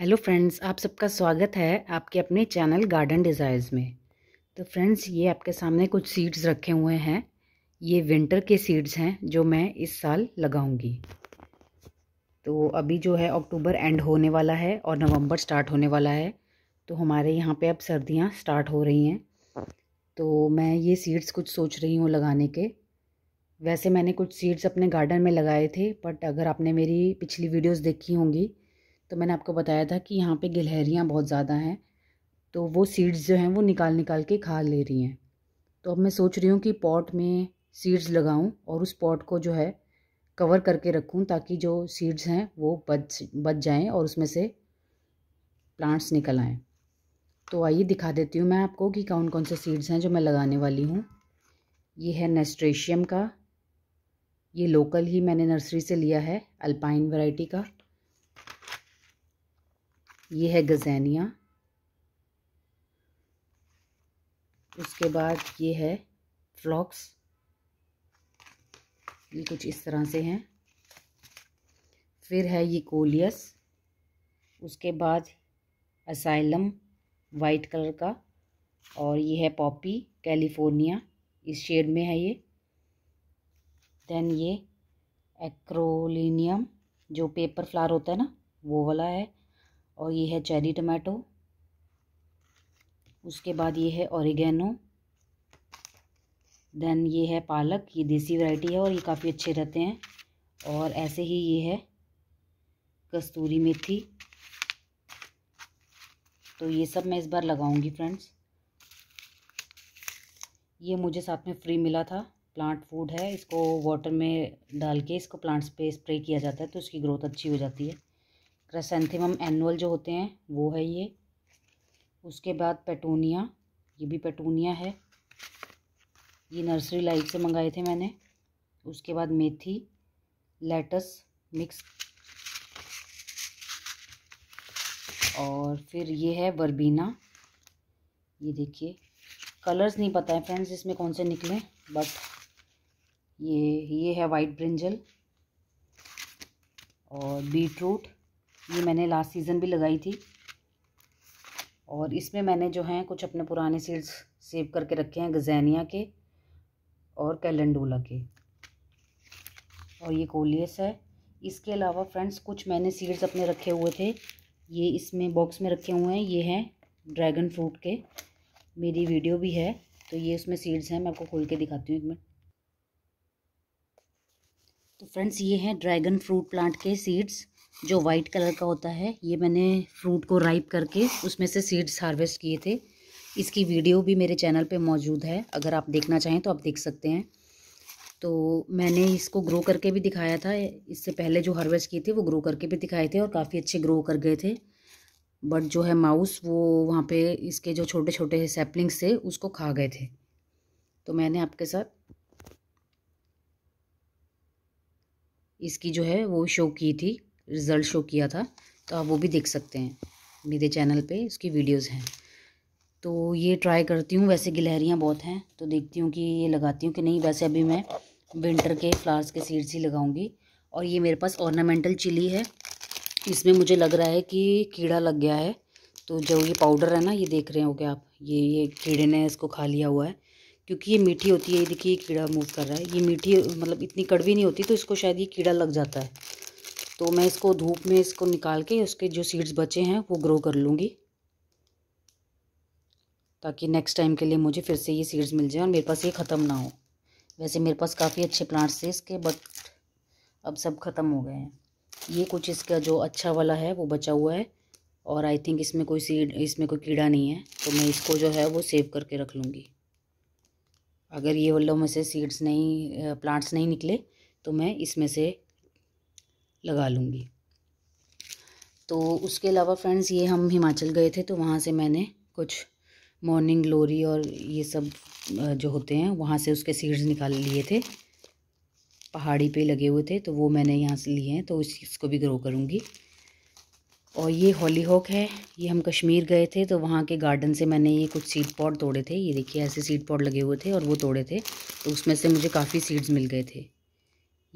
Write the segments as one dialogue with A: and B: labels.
A: hello friends आप सबका स्वागत है आपके अपने चैनल गार्डन डिज़ायर्स में तो फ्रेंड्स ये आपके सामने कुछ सीड्स रखे हुए हैं ये विंटर के सीड्स हैं जो मैं इस साल लगाऊंगी तो अभी जो है अक्टूबर एंड होने वाला है और नवंबर स्टार्ट होने वाला है तो हमारे यहाँ पे अब सर्दियाँ स्टार्ट हो रही हैं तो मैं ये सीड्स कुछ सोच रही हूँ लगाने के वैसे मैंने कुछ सीड्स अपने गार्डन में लगाए थे बट अगर आपने मेरी पिछली वीडियोज़ देखी होंगी तो मैंने आपको बताया था कि यहाँ पे गिलहरियाँ बहुत ज़्यादा हैं तो वो सीड्स जो हैं वो निकाल निकाल के खा ले रही हैं तो अब मैं सोच रही हूँ कि पॉट में सीड्स लगाऊँ और उस पॉट को जो है कवर करके रखूँ ताकि जो सीड्स हैं वो बच बच जाएँ और उसमें से प्लांट्स निकल आएँ तो आइए दिखा देती हूँ मैं आपको कि कौन कौन से सीड्स हैं जो मैं लगाने वाली हूँ ये है नेस्ट्रेशियम का ये लोकल ही मैंने नर्सरी से लिया है अल्पाइन वैरायटी का ये है गजैनिया उसके बाद ये है फ्लॉक्स ये कुछ इस तरह से हैं फिर है ये कोलियस उसके बाद असाइलम वाइट कलर का और ये है पॉपी कैलिफोर्निया इस शेड में है ये देन ये एक्रोलिनियम जो पेपर फ्लावर होता है ना वो वाला है और ये है चेरी टमाटो उसके बाद ये है औरगैनो देन ये है पालक ये देसी वैरायटी है और ये काफ़ी अच्छे रहते हैं और ऐसे ही ये है कस्तूरी मेथी तो ये सब मैं इस बार लगाऊंगी फ्रेंड्स ये मुझे साथ में फ्री मिला था प्लांट फूड है इसको वाटर में डाल के इसको प्लांट्स पे स्प्रे किया जाता है तो इसकी ग्रोथ अच्छी हो जाती है क्रसेंथिमम एनुअल जो होते हैं वो है ये उसके बाद पेटूनिया ये भी पेटूनिया है ये नर्सरी लाइफ से मंगाए थे मैंने उसके बाद मेथी लेटस मिक्स और फिर ये है वर्बीना ये देखिए कलर्स नहीं पता है फ्रेंड्स इसमें कौन से निकले बट ये ये है वाइट ब्रिंजल और बीट रूट ये मैंने लास्ट सीज़न भी लगाई थी और इसमें मैंने जो हैं कुछ अपने पुराने सीड्स सेव करके रखे हैं गजैनिया के और कैलेंडोला के और ये कोलियस है इसके अलावा फ्रेंड्स कुछ मैंने सीड्स अपने रखे हुए थे ये इसमें बॉक्स में रखे हुए हैं ये हैं ड्रैगन फ्रूट के मेरी वीडियो भी है तो ये उसमें सीड्स हैं मैं आपको खोल के दिखाती हूँ एक मिनट तो फ्रेंड्स ये हैं ड्रैगन फ्रूट प्लांट के सीड्स जो वाइट कलर का होता है ये मैंने फ्रूट को राइप करके उसमें से सीड्स हार्वेस्ट किए थे इसकी वीडियो भी मेरे चैनल पे मौजूद है अगर आप देखना चाहें तो आप देख सकते हैं तो मैंने इसको ग्रो करके भी दिखाया था इससे पहले जो हार्वेस्ट किए थे वो ग्रो करके भी दिखाए थे और काफ़ी अच्छे ग्रो कर गए थे बट जो है माउस वो वहाँ पर इसके जो छोटे छोटे सेप्लिंग्स थे उसको खा गए थे तो मैंने आपके साथ इसकी जो है वो शो की थी रिज़ल्ट शो किया था तो आप वो भी देख सकते हैं मेरे चैनल पे उसकी वीडियोस हैं तो ये ट्राई करती हूँ वैसे गिलहरियाँ बहुत हैं तो देखती हूँ कि ये लगाती हूँ कि नहीं वैसे अभी मैं विंटर के फ्लावर्स के सीड्स ही लगाऊंगी और ये मेरे पास ऑर्नामेंटल चिली है इसमें मुझे लग रहा है कि कीड़ा लग गया है तो जो ये पाउडर है ना ये देख रहे हो क्या आप ये ये कीड़े ने इसको खा लिया हुआ है क्योंकि ये मीठी होती है ये देखिए कीड़ा मूव कर रहा है ये मीठी मतलब इतनी कड़वी नहीं होती तो इसको शायद ये कीड़ा लग जाता है तो मैं इसको धूप में इसको निकाल के उसके जो सीड्स बचे हैं वो ग्रो कर लूँगी ताकि नेक्स्ट टाइम के लिए मुझे फिर से ये सीड्स मिल जाए और मेरे पास ये ख़त्म ना हो वैसे मेरे पास काफ़ी अच्छे प्लांट्स थे इसके बट अब सब ख़त्म हो गए हैं ये कुछ इसका जो अच्छा वाला है वो बचा हुआ है और आई थिंक इसमें कोई सीड इसमें कोई कीड़ा नहीं है तो मैं इसको जो है वो सेव करके रख लूँगी अगर ये वालों में से सीड्स नहीं प्लांट्स नहीं निकले तो मैं इसमें से लगा लूँगी तो उसके अलावा फ्रेंड्स ये हम हिमाचल गए थे तो वहाँ से मैंने कुछ मॉर्निंग ग्लोरी और ये सब जो होते हैं वहाँ से उसके सीड्स निकाल लिए थे पहाड़ी पे लगे हुए थे तो वो मैंने यहाँ से लिए हैं तो चीज़ इसको भी ग्रो करूँगी और ये हॉली हॉक है ये हम कश्मीर गए थे तो वहाँ के गार्डन से मैंने ये कुछ सीड पॉड तोड़े थे ये देखिए ऐसे सीड पॉड लगे हुए थे और वो तोड़े थे तो उसमें से मुझे काफ़ी सीड्स मिल गए थे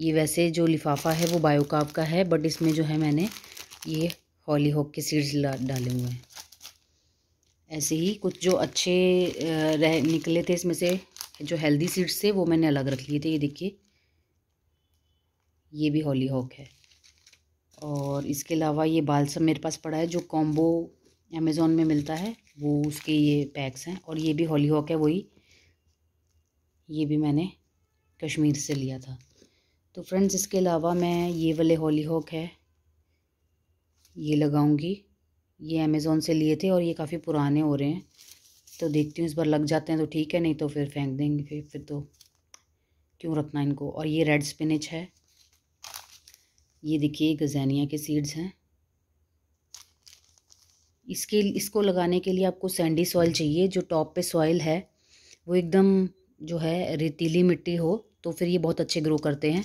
A: ये वैसे जो लिफाफा है वो बायोकाप का है बट इसमें जो है मैंने ये हॉली हॉक के सीड्स डाले हुए हैं ऐसे ही कुछ जो अच्छे रह निकले थे इसमें से जो हेल्दी सीड्स थे वो मैंने अलग रख लिए थे ये देखिए ये भी हॉली हॉक है और इसके अलावा ये बालसम मेरे पास पड़ा है जो कॉम्बो अमेज़ोन में मिलता है वो उसके ये पैक्स हैं और ये भी हॉली हॉक है वही ये भी मैंने कश्मीर से लिया था तो फ्रेंड्स इसके अलावा मैं ये वाले हॉली हॉक है ये लगाऊंगी ये अमेज़ोन से लिए थे और ये काफ़ी पुराने हो रहे हैं तो देखती हूँ इस बार लग जाते हैं तो ठीक है नहीं तो फिर फेंक देंगे फिर फिर तो क्यों रखना इनको और ये रेड स्पिनिच है ये देखिए गजैनिया के सीड्स हैं इसके इसको लगाने के लिए आपको सैंडी सॉइल चाहिए जो टॉप पे सॉइल है वो एकदम जो है रेतीली मिट्टी हो तो फिर ये बहुत अच्छे ग्रो करते हैं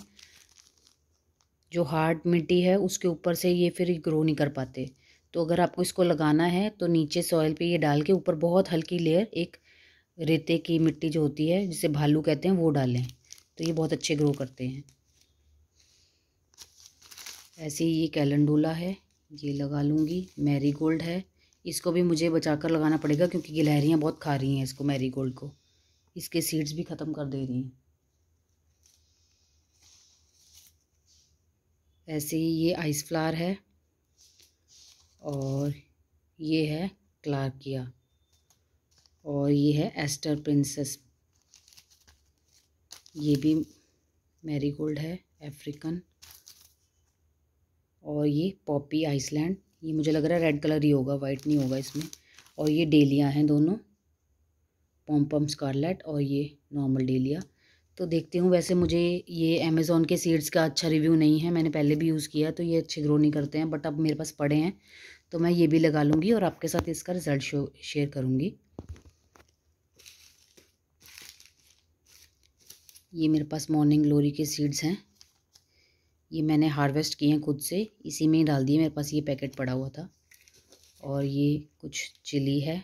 A: जो हार्ड मिट्टी है उसके ऊपर से ये फिर ग्रो नहीं कर पाते तो अगर आपको इसको लगाना है तो नीचे सॉइल पे ये डाल के ऊपर बहुत हल्की लेयर एक रेते की मिट्टी जो होती है जिसे भालू कहते हैं वो डालें तो ये बहुत अच्छे ग्रो करते हैं ऐसे ही ये कैलेंडोला है ये लगा लूँगी मैरी गोल्ड है इसको भी मुझे बचा कर लगाना पड़ेगा क्योंकि गिलहरियाँ बहुत खा रही हैं इसको मैरी को इसके सीड्स भी ख़त्म कर दे रही हैं ऐसे ही ये आइस फ्लावर है और ये है क्लार्किया और ये है एस्टर प्रिंसेस ये भी मैरीगोल्ड है अफ्रीकन और ये पॉपी आइसलैंड ये मुझे लग रहा है रेड कलर ही होगा वाइट नहीं होगा इसमें और ये डेलिया हैं दोनों पॉम्पम स्कारलेट और ये नॉर्मल डेलिया तो देखती हूँ वैसे मुझे ये अमेज़ोन के सीड्स का अच्छा रिव्यू नहीं है मैंने पहले भी यूज़ किया तो ये अच्छे ग्रो नहीं करते हैं बट अब मेरे पास पड़े हैं तो मैं ये भी लगा लूँगी और आपके साथ इसका रिज़ल्ट शो शेयर करूँगी ये मेरे पास मॉर्निंग ग्लोरी के सीड्स हैं ये मैंने हार्वेस्ट किए हैं खुद से इसी में ही डाल दिए मेरे पास ये पैकेट पड़ा हुआ था और ये कुछ चिली है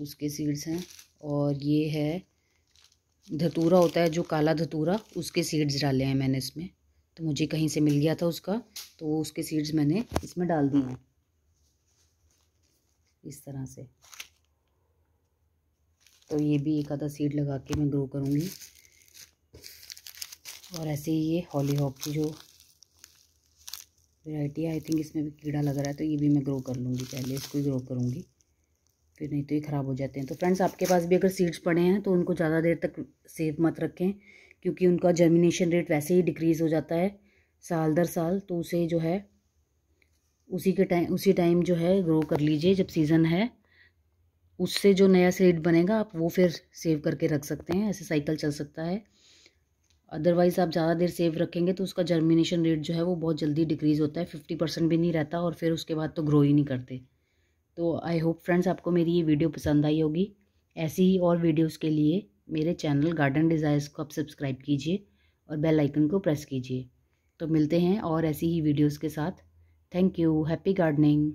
A: उसके सीड्स हैं और ये है धतूरा होता है जो काला धतूरा उसके सीड्स डाले हैं मैंने इसमें तो मुझे कहीं से मिल गया था उसका तो उसके सीड्स मैंने इसमें डाल दिए हैं इस तरह से तो ये भी एक आधा सीड लगा के मैं ग्रो करूँगी और ऐसे ही ये हॉली हॉक की जो वेराइटी आई थिंक इसमें भी कीड़ा लग रहा है तो ये भी मैं ग्रो कर लूँगी पहले इसको ही ग्रो करूँगी फिर नहीं तो ये ख़राब हो जाते हैं तो फ्रेंड्स आपके पास भी अगर सीड्स पड़े हैं तो उनको ज़्यादा देर तक सेव मत रखें क्योंकि उनका जर्मिनेशन रेट वैसे ही डिक्रीज़ हो जाता है साल दर साल तो उसे जो है उसी के टाइम उसी टाइम जो है ग्रो कर लीजिए जब सीज़न है उससे जो नया सीड बनेगा आप वो फिर सेव करके रख सकते हैं ऐसे साइकिल चल सकता है अदरवाइज़ आप ज़्यादा देर सेव रखेंगे तो उसका जर्मिनेशन रेट जो है वो बहुत जल्दी डिक्रीज़ होता है फिफ्टी परसेंट भी नहीं रहता और फिर उसके बाद तो ग्रो ही नहीं करते तो आई होप फ्रेंड्स आपको मेरी ये वीडियो पसंद आई होगी ऐसी ही और वीडियोस के लिए मेरे चैनल गार्डन डिज़ायर्स को आप सब्सक्राइब कीजिए और बेल आइकन को प्रेस कीजिए तो मिलते हैं और ऐसी ही वीडियोस के साथ थैंक यू हैप्पी गार्डनिंग